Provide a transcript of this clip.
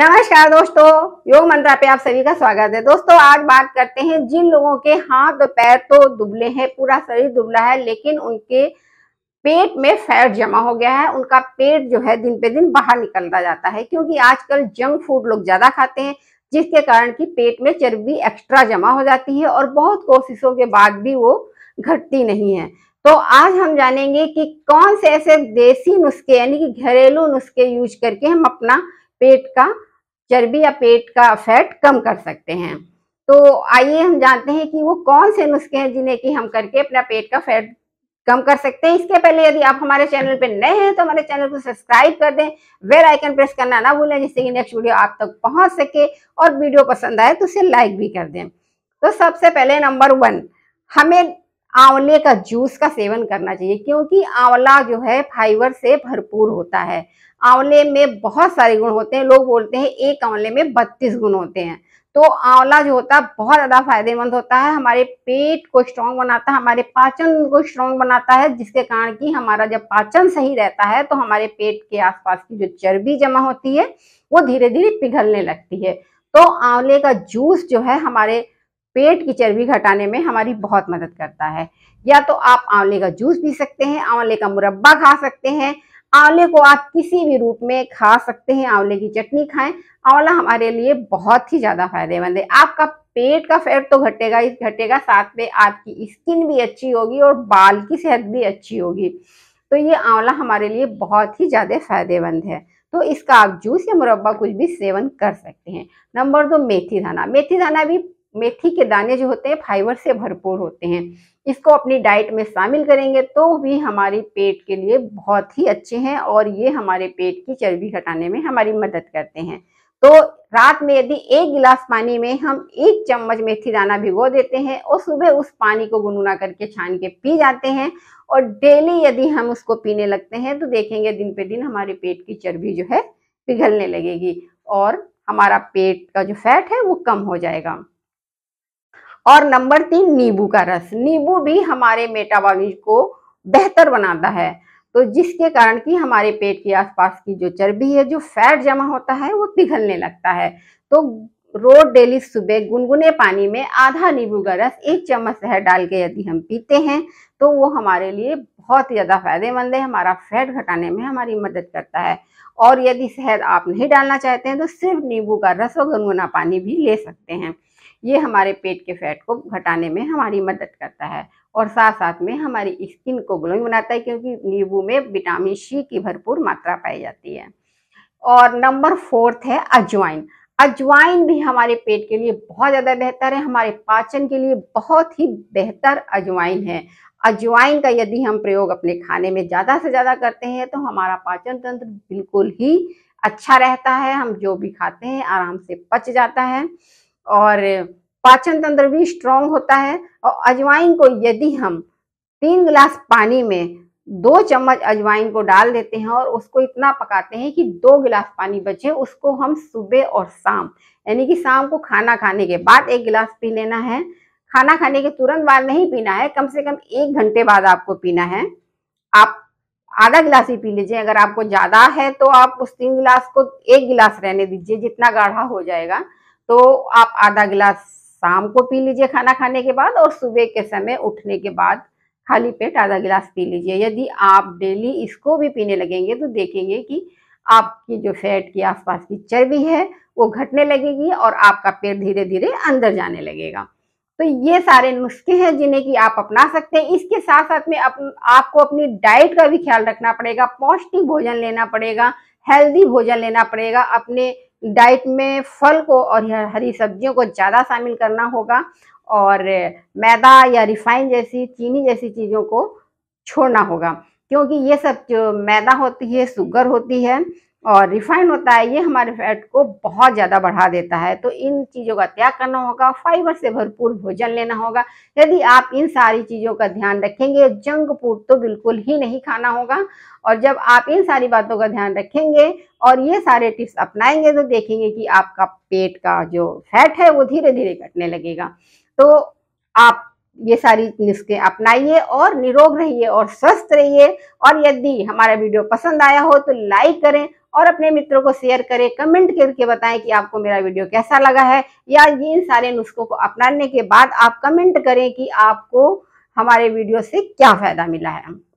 नमस्कार दोस्तों योग मंत्रा पे आप सभी का स्वागत है दोस्तों आज बात करते हैं जिन लोगों के हाथ और पैर तो दुबले हैं पूरा शरीर दुबला है लेकिन उनके पेट में फैट जमा हो गया है उनका पेट जो है दिन पे दिन बाहर निकलता जाता है क्योंकि आजकल जंक फूड लोग ज्यादा खाते हैं जिसके कारण की पेट में चर्बी एक्स्ट्रा जमा हो जाती है और बहुत कोशिशों के बाद भी वो घटती नहीं है तो आज हम जानेंगे कि कौन से ऐसे देसी नुस्खे यानी कि घरेलू नुस्खे यूज करके हम अपना पेट का चर्बी या पेट का फैट कम कर सकते हैं तो आइए हम जानते हैं कि वो कौन से नुस्खे हैं जिन्हें कि हम करके अपना पेट का फैट कम कर सकते हैं इसके पहले यदि आप हमारे चैनल पर नए हैं तो हमारे चैनल को सब्सक्राइब कर दें वेल आइकन प्रेस करना ना भूलें जिससे कि नेक्स्ट वीडियो आप तक पहुंच सके और वीडियो पसंद आए तो उसे लाइक भी कर दें तो सबसे पहले नंबर वन हमें आंवले का जूस का सेवन करना चाहिए क्योंकि आंवला जो है फाइबर से भरपूर होता है आंवले में बहुत सारे गुण होते हैं लोग बोलते हैं एक आंवले में बत्तीस गुण होते हैं तो आंवला जो होता है बहुत ज़्यादा फायदेमंद होता है हमारे पेट को स्ट्रांग बनाता है हमारे पाचन को स्ट्रांग बनाता है जिसके कारण कि हमारा जब पाचन सही रहता है तो हमारे पेट के आसपास की जो चर्बी जमा होती है वो धीरे धीरे पिघलने लगती है तो आंवले का जूस जो है हमारे पेट की चर्बी घटाने में हमारी बहुत मदद करता है या तो आप आंवले का जूस पी सकते हैं आंवले का मुरब्बा खा सकते हैं आंवले को आप किसी भी रूप में खा सकते हैं आंवले की चटनी खाएं आंवला हमारे लिए बहुत ही ज़्यादा फायदेमंद है आपका पेट का फैट तो घटेगा ही घटेगा साथ में आपकी स्किन भी अच्छी होगी और बाल की सेहत भी अच्छी होगी तो ये आंवला हमारे लिए बहुत ही ज़्यादा फायदेमंद है तो इसका आप जूस या मुरब्बा कुछ भी सेवन कर सकते हैं नंबर दो मेथी दाना मेथी दाना भी मेथी के दाने जो होते हैं फाइबर से भरपूर होते हैं इसको अपनी डाइट में शामिल करेंगे तो भी हमारे पेट के लिए बहुत ही अच्छे हैं और ये हमारे पेट की चर्बी घटाने में हमारी मदद करते हैं तो रात में यदि एक गिलास पानी में हम एक चम्मच मेथी दाना भिगो देते हैं और सुबह उस पानी को गुनगुना करके छान के पी जाते हैं और डेली यदि हम उसको पीने लगते हैं तो देखेंगे दिन पे दिन हमारे पेट की चर्बी जो है पिघलने लगेगी और हमारा पेट का जो फैट है वो कम हो जाएगा और नंबर तीन नींबू का रस नींबू भी हमारे मेटाबॉलिज को बेहतर बनाता है तो जिसके कारण कि हमारे पेट के आसपास की जो चर्बी है जो फैट जमा होता है वो पिघलने लगता है तो रोज डेली सुबह गुनगुने पानी में आधा नींबू का रस एक चम्मच शहर डाल के यदि हम पीते हैं तो वो हमारे लिए बहुत ज़्यादा फायदेमंद है हमारा फैट घटाने में हमारी मदद करता है और यदि शहद आप नहीं डालना चाहते हैं तो सिर्फ नींबू का रस और गुनगुना पानी भी ले सकते हैं ये हमारे पेट के फैट को घटाने में हमारी मदद करता है और साथ साथ में हमारी स्किन को ग्लोइंग बनाता है क्योंकि नींबू में विटामिन सी की भरपूर मात्रा पाई जाती है और नंबर फोर्थ है अजवाइन अजवाइन भी हमारे पेट के लिए बहुत ज़्यादा बेहतर है हमारे पाचन के लिए बहुत ही बेहतर अजवाइन है अजवाइन का यदि हम प्रयोग अपने खाने में ज़्यादा से ज़्यादा करते हैं तो हमारा पाचन तंत्र बिल्कुल ही अच्छा रहता है हम जो भी खाते हैं आराम से पच जाता है और पाचन तंत्र भी स्ट्रांग होता है और अजवाइन को यदि हम तीन गिलास पानी में दो चम्मच अजवाइन को डाल देते हैं और उसको इतना पकाते हैं कि दो गिलास पानी बचे उसको हम सुबह और शाम यानी कि शाम को खाना खाने के बाद एक गिलास पी लेना है खाना खाने के तुरंत बाद नहीं पीना है कम से कम एक घंटे बाद आपको पीना है आप आधा गिलास ही पी लीजिए अगर आपको ज़्यादा है तो आप उस तीन गिलास को एक गिलास रहने दीजिए जितना गाढ़ा हो जाएगा तो आप आधा गिलास शाम को पी लीजिए खाना खाने के बाद और सुबह के समय उठने के बाद खाली पेट आधा गिलास पी लीजिए यदि आप डेली इसको भी पीने लगेंगे तो देखेंगे कि आपकी जो फैट के आसपास की चर्बी है वो घटने लगेगी और आपका पेट धीरे धीरे अंदर जाने लगेगा तो ये सारे नुस्खे हैं जिन्हें कि आप अपना सकते हैं इसके साथ साथ में अप, आपको अपनी डाइट का भी ख्याल रखना पड़ेगा पौष्टिक भोजन लेना पड़ेगा हेल्दी भोजन लेना पड़ेगा अपने डाइट में फल को और हरी सब्जियों को ज़्यादा शामिल करना होगा और मैदा या रिफाइन जैसी चीनी जैसी चीज़ों को छोड़ना होगा क्योंकि ये सब जो मैदा होती है शुगर होती है और रिफाइन होता है ये हमारे फैट को बहुत ज़्यादा बढ़ा देता है तो इन चीज़ों का त्याग करना होगा फाइबर से भरपूर भोजन लेना होगा यदि आप इन सारी चीज़ों का ध्यान रखेंगे जंक फूड तो बिल्कुल ही नहीं खाना होगा और जब आप इन सारी बातों का ध्यान रखेंगे और ये सारे टिप्स अपनाएंगे तो देखेंगे कि आपका पेट का जो फैट है वो धीरे धीरे घटने लगेगा तो आप ये सारी नुस्खे अपनाइए और निरोग रहिए और स्वस्थ रहिए और यदि हमारा वीडियो पसंद आया हो तो लाइक करें और अपने मित्रों को शेयर करें कमेंट करके बताएं कि आपको मेरा वीडियो कैसा लगा है या इन सारे नुस्खों को अपनाने के बाद आप कमेंट करें कि आपको हमारे वीडियो से क्या फ़ायदा मिला है